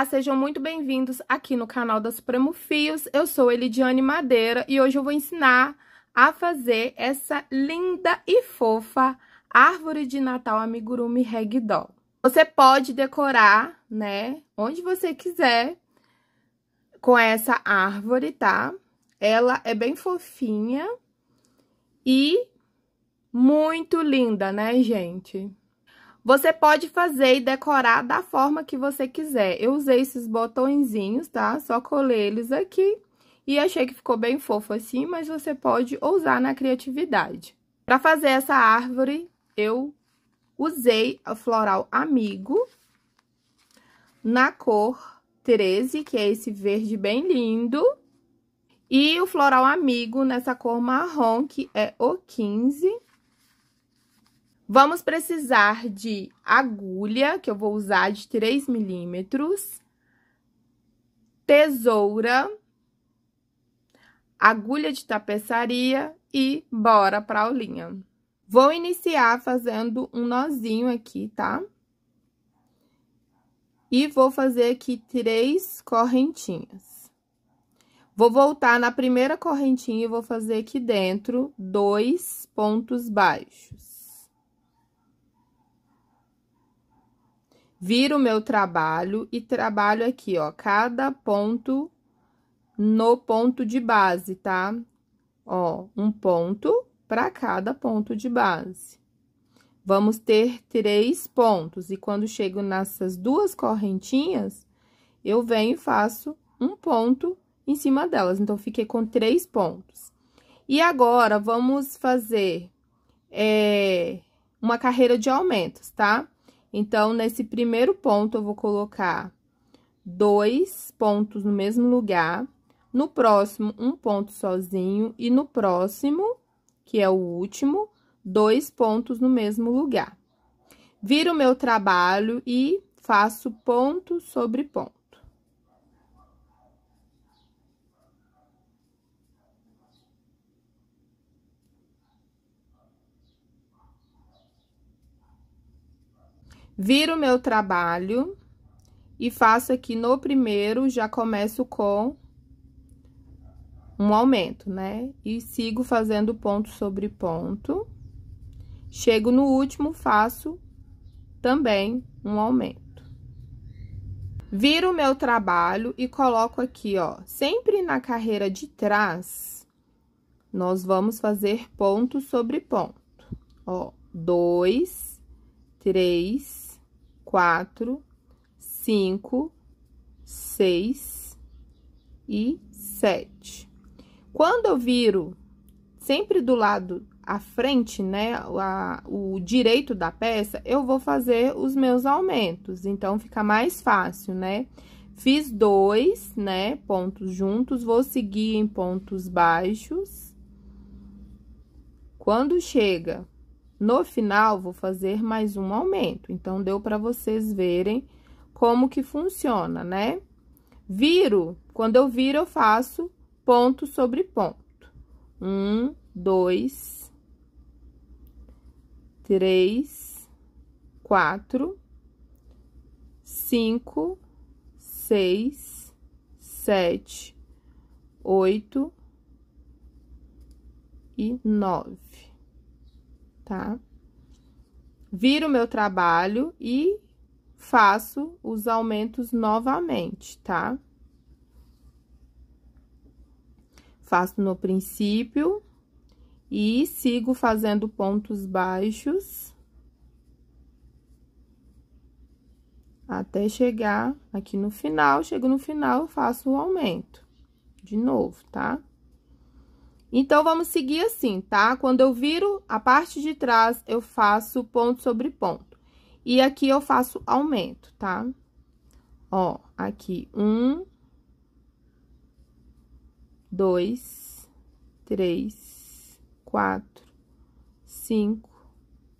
Olá, sejam muito bem-vindos aqui no canal da Supremo Fios. Eu sou Elidiane Madeira e hoje eu vou ensinar a fazer essa linda e fofa árvore de Natal amigurumi ragdoll. Você pode decorar, né, onde você quiser com essa árvore, tá? Ela é bem fofinha e muito linda, né, gente? Você pode fazer e decorar da forma que você quiser. Eu usei esses botõezinhos, tá? Só colei eles aqui e achei que ficou bem fofo assim, mas você pode ousar na criatividade. Para fazer essa árvore, eu usei o floral Amigo na cor 13, que é esse verde bem lindo. E o floral Amigo nessa cor marrom, que é o 15. Vamos precisar de agulha, que eu vou usar de 3 milímetros, tesoura, agulha de tapeçaria e bora pra aulinha. Vou iniciar fazendo um nozinho aqui, tá? E vou fazer aqui três correntinhas. Vou voltar na primeira correntinha e vou fazer aqui dentro dois pontos baixos. viro o meu trabalho e trabalho aqui, ó, cada ponto no ponto de base, tá? Ó, um ponto para cada ponto de base. Vamos ter três pontos, e quando chego nessas duas correntinhas, eu venho e faço um ponto em cima delas. Então, fiquei com três pontos. E agora, vamos fazer é, uma carreira de aumentos, tá? Tá? Então, nesse primeiro ponto, eu vou colocar dois pontos no mesmo lugar, no próximo, um ponto sozinho, e no próximo, que é o último, dois pontos no mesmo lugar. Viro o meu trabalho e faço ponto sobre ponto. Viro meu trabalho e faço aqui no primeiro, já começo com um aumento, né? E sigo fazendo ponto sobre ponto. Chego no último, faço também um aumento. Viro o meu trabalho e coloco aqui, ó, sempre na carreira de trás, nós vamos fazer ponto sobre ponto. Ó, dois, três, quatro, cinco, seis e sete. Quando eu viro sempre do lado à frente, né, a, o direito da peça, eu vou fazer os meus aumentos, então fica mais fácil, né? Fiz dois, né, pontos juntos, vou seguir em pontos baixos. Quando chega no final, vou fazer mais um aumento. Então, deu para vocês verem como que funciona, né? Viro, quando eu viro, eu faço ponto sobre ponto. Um, dois, três, quatro, cinco, seis, sete, oito e nove tá? Viro meu trabalho e faço os aumentos novamente, tá? Faço no princípio e sigo fazendo pontos baixos até chegar aqui no final. Chego no final, faço o aumento de novo, tá? Então, vamos seguir assim, tá? Quando eu viro a parte de trás, eu faço ponto sobre ponto. E aqui eu faço aumento, tá? Ó, aqui, um, dois, três, quatro, cinco,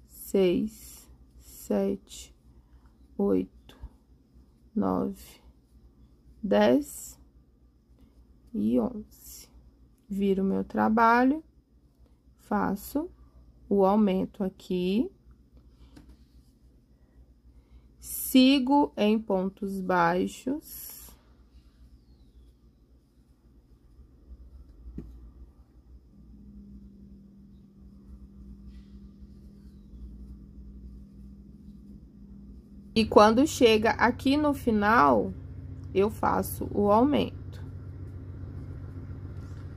seis, sete, oito, nove, dez e onze viro o meu trabalho, faço o aumento aqui, sigo em pontos baixos, e quando chega aqui no final, eu faço o aumento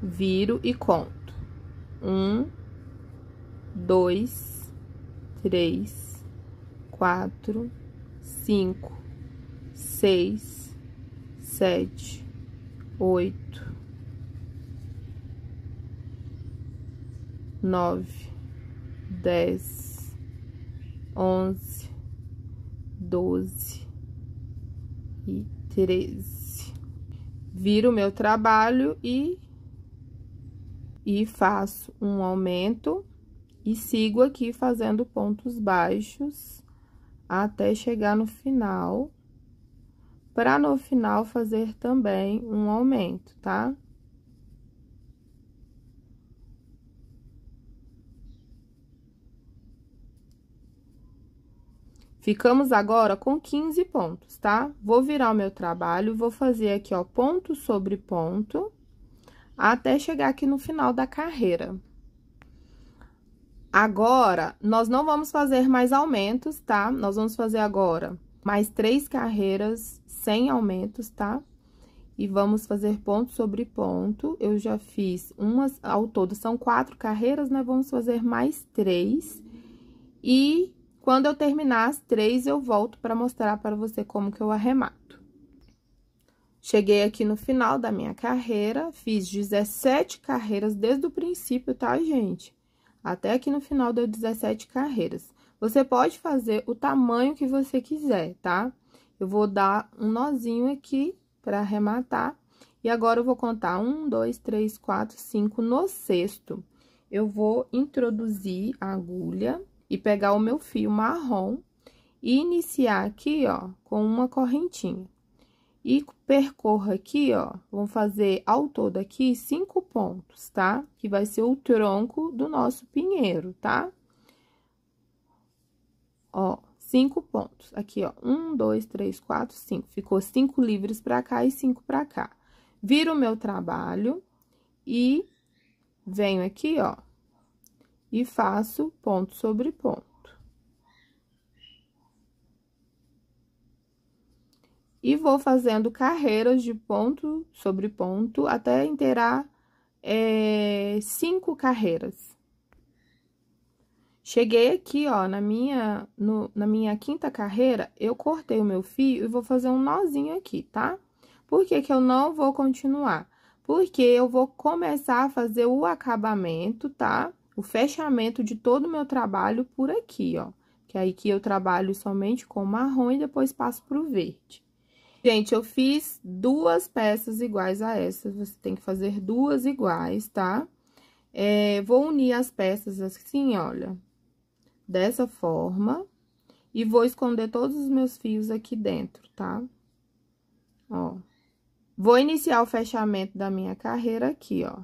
viro e conto. Um, dois, três, quatro, cinco, seis, sete, oito, nove, dez, onze, doze e treze. Viro meu trabalho e e faço um aumento e sigo aqui fazendo pontos baixos até chegar no final, para no final fazer também um aumento, tá? Ficamos agora com 15 pontos, tá? Vou virar o meu trabalho, vou fazer aqui, ó, ponto sobre ponto até chegar aqui no final da carreira. Agora, nós não vamos fazer mais aumentos, tá? Nós vamos fazer agora mais três carreiras sem aumentos, tá? E vamos fazer ponto sobre ponto. Eu já fiz umas, ao todo são quatro carreiras, né? Vamos fazer mais três. E quando eu terminar as três, eu volto para mostrar para você como que eu arremato. Cheguei aqui no final da minha carreira, fiz 17 carreiras desde o princípio, tá, gente? Até aqui no final deu 17 carreiras. Você pode fazer o tamanho que você quiser, tá? Eu vou dar um nozinho aqui para arrematar. E agora, eu vou contar um, dois, três, quatro, cinco no sexto. Eu vou introduzir a agulha e pegar o meu fio marrom e iniciar aqui, ó, com uma correntinha e percorra aqui, ó, vamos fazer ao todo aqui cinco pontos, tá? Que vai ser o tronco do nosso pinheiro, tá? Ó, cinco pontos. Aqui, ó, um, dois, três, quatro, cinco. Ficou cinco livres para cá e cinco para cá. Viro o meu trabalho e venho aqui, ó, e faço ponto sobre ponto. e vou fazendo carreiras de ponto sobre ponto até inteirar é, cinco carreiras. Cheguei aqui, ó, na minha, no, na minha quinta carreira, eu cortei o meu fio e vou fazer um nozinho aqui, tá? Por que, que eu não vou continuar? Porque eu vou começar a fazer o acabamento, tá? O fechamento de todo o meu trabalho por aqui, ó. Que é aí que eu trabalho somente com marrom e depois passo pro verde. Gente, eu fiz duas peças iguais a essas. você tem que fazer duas iguais, tá? É, vou unir as peças assim, olha, dessa forma, e vou esconder todos os meus fios aqui dentro, tá? Ó, vou iniciar o fechamento da minha carreira aqui, ó,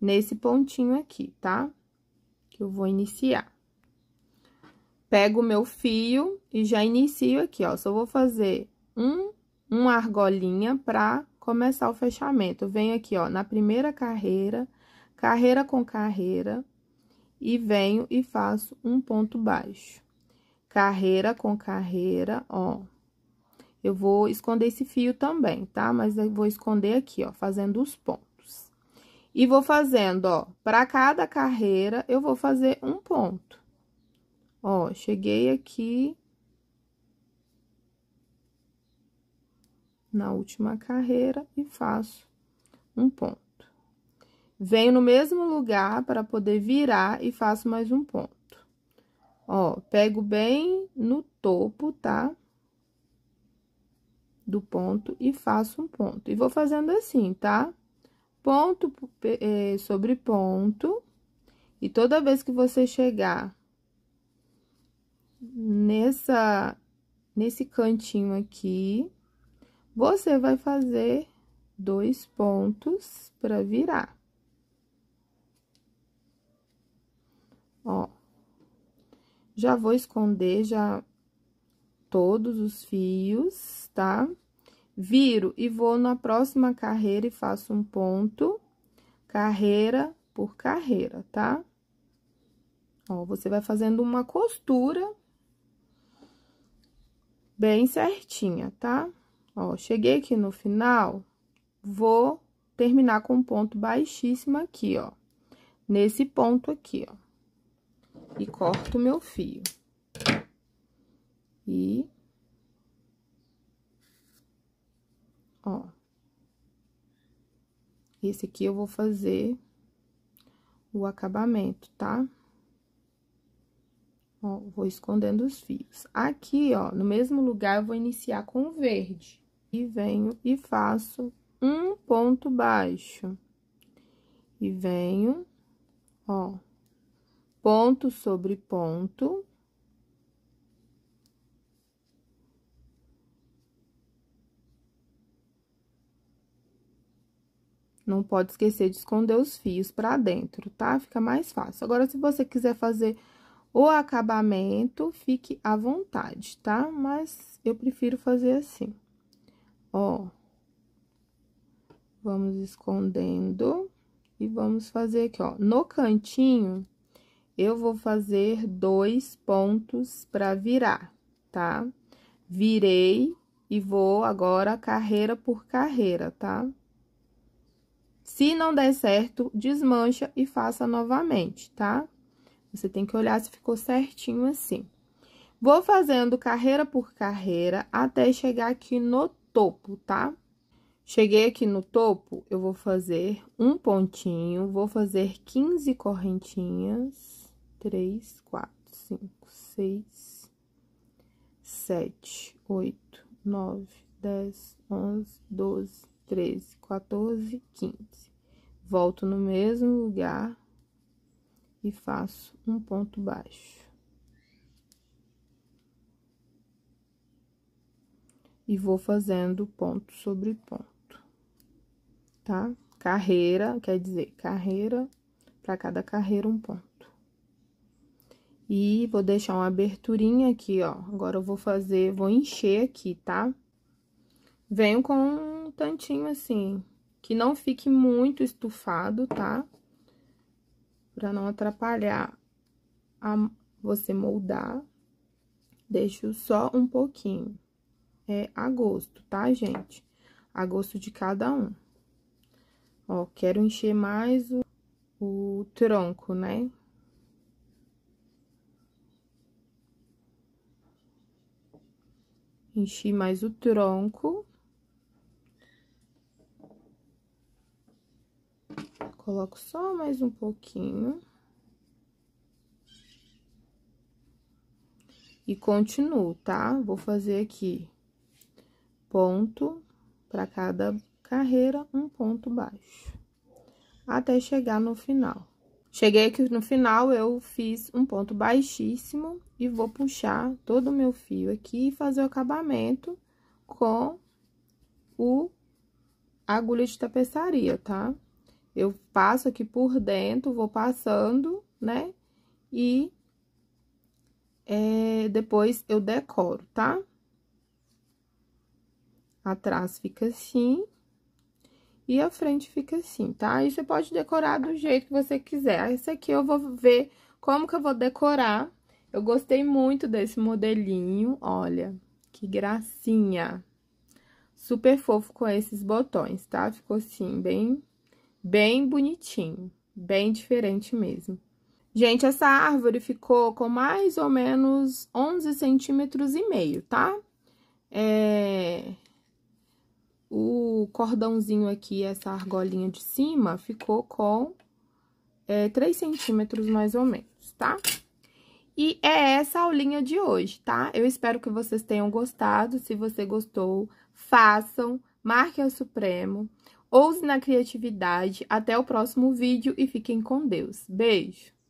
nesse pontinho aqui, tá? Que eu vou iniciar. Pego o meu fio e já inicio aqui, ó, só vou fazer um, uma argolinha para começar o fechamento. Venho aqui, ó, na primeira carreira, carreira com carreira, e venho e faço um ponto baixo. Carreira com carreira, ó. Eu vou esconder esse fio também, tá? Mas eu vou esconder aqui, ó, fazendo os pontos. E vou fazendo, ó, para cada carreira eu vou fazer um ponto. Ó, cheguei aqui, na última carreira e faço um ponto. Venho no mesmo lugar para poder virar e faço mais um ponto. Ó, pego bem no topo, tá? Do ponto e faço um ponto. E vou fazendo assim, tá? Ponto é, sobre ponto. E toda vez que você chegar nessa, nesse cantinho aqui, você vai fazer dois pontos para virar. Ó. Já vou esconder já todos os fios, tá? Viro e vou na próxima carreira e faço um ponto, carreira por carreira, tá? Ó, você vai fazendo uma costura bem certinha, tá? Tá? Ó, cheguei aqui no final, vou terminar com um ponto baixíssimo aqui, ó. Nesse ponto aqui, ó. E corto o meu fio. E... Ó. Esse aqui eu vou fazer o acabamento, tá? Ó, vou escondendo os fios. Aqui, ó, no mesmo lugar, eu vou iniciar com o verde e venho e faço um ponto baixo. E venho, ó, ponto sobre ponto. Não pode esquecer de esconder os fios para dentro, tá? Fica mais fácil. Agora, se você quiser fazer o acabamento, fique à vontade, tá? Mas eu prefiro fazer assim ó. Vamos escondendo e vamos fazer aqui, ó. No cantinho, eu vou fazer dois pontos para virar, tá? Virei e vou agora carreira por carreira, tá? Se não der certo, desmancha e faça novamente, tá? Você tem que olhar se ficou certinho assim. Vou fazendo carreira por carreira até chegar aqui no topo, tá? Cheguei aqui no topo, eu vou fazer um pontinho, vou fazer 15 correntinhas. 3, 4, 5, 6, 7, 8, 9, 10, 11, 12, 13, 14, 15. Volto no mesmo lugar e faço um ponto baixo. e vou fazendo ponto sobre ponto, tá? Carreira, quer dizer, carreira, para cada carreira um ponto. E vou deixar uma aberturinha aqui, ó. Agora eu vou fazer, vou encher aqui, tá? Venho com um tantinho assim, que não fique muito estufado, tá? Pra não atrapalhar a você moldar. Deixo só um pouquinho é a gosto, tá, gente? A gosto de cada um. Ó, quero encher mais o, o tronco, né? Enchi mais o tronco. Coloco só mais um pouquinho. E continuo, tá? Vou fazer aqui ponto para cada carreira, um ponto baixo, até chegar no final. Cheguei aqui no final, eu fiz um ponto baixíssimo e vou puxar todo o meu fio aqui e fazer o acabamento com o agulha de tapeçaria, tá? Eu passo aqui por dentro, vou passando, né? E é, depois eu decoro, tá? Atrás fica assim. E a frente fica assim, tá? Aí você pode decorar do jeito que você quiser. Ah, esse aqui eu vou ver como que eu vou decorar. Eu gostei muito desse modelinho, olha. Que gracinha. Super fofo com esses botões, tá? Ficou assim, bem, bem bonitinho. Bem diferente mesmo. Gente, essa árvore ficou com mais ou menos 11 centímetros e meio, tá? É, o cordãozinho aqui, essa argolinha de cima, ficou com é, 3 centímetros mais ou menos, tá? E é essa aulinha de hoje, tá? Eu espero que vocês tenham gostado. Se você gostou, façam, marque o Supremo, ouse na criatividade. Até o próximo vídeo e fiquem com Deus. Beijo!